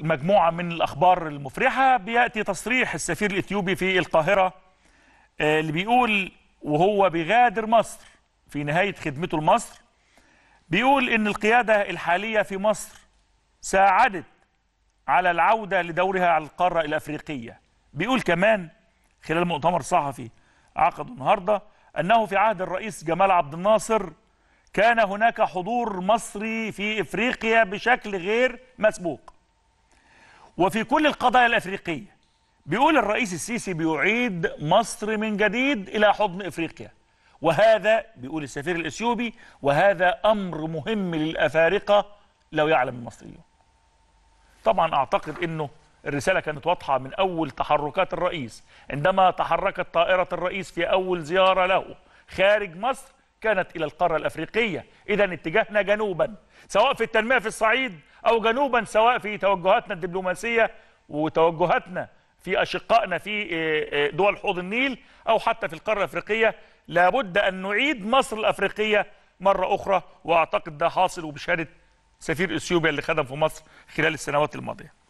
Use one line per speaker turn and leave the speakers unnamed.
مجموعة من الأخبار المفرحة بيأتي تصريح السفير الإثيوبي في القاهرة آه، اللي بيقول وهو بيغادر مصر في نهاية خدمته لمصر بيقول إن القيادة الحالية في مصر ساعدت على العودة لدورها على القارة الأفريقية بيقول كمان خلال مؤتمر صحفي عقد النهاردة أنه في عهد الرئيس جمال عبد الناصر كان هناك حضور مصري في إفريقيا بشكل غير مسبوق وفي كل القضايا الأفريقية بيقول الرئيس السيسي بيعيد مصر من جديد إلى حضن إفريقيا وهذا بيقول السفير الإثيوبي وهذا أمر مهم للأفارقة لو يعلم المصريون طبعا أعتقد أنه الرسالة كانت واضحة من أول تحركات الرئيس عندما تحركت طائرة الرئيس في أول زيارة له خارج مصر كانت إلى القارة الأفريقية إذا اتجاهنا جنوبا سواء في التنمية في الصعيد أو جنوبا سواء في توجهاتنا الدبلوماسية وتوجهاتنا في أشقائنا في آه، آه، دول حوض النيل أو حتى في القارة الأفريقية لابد أن نعيد مصر الأفريقية مرة أخرى وأعتقد ده حاصل وبشهادة سفير إثيوبيا اللي خدم في مصر خلال السنوات الماضية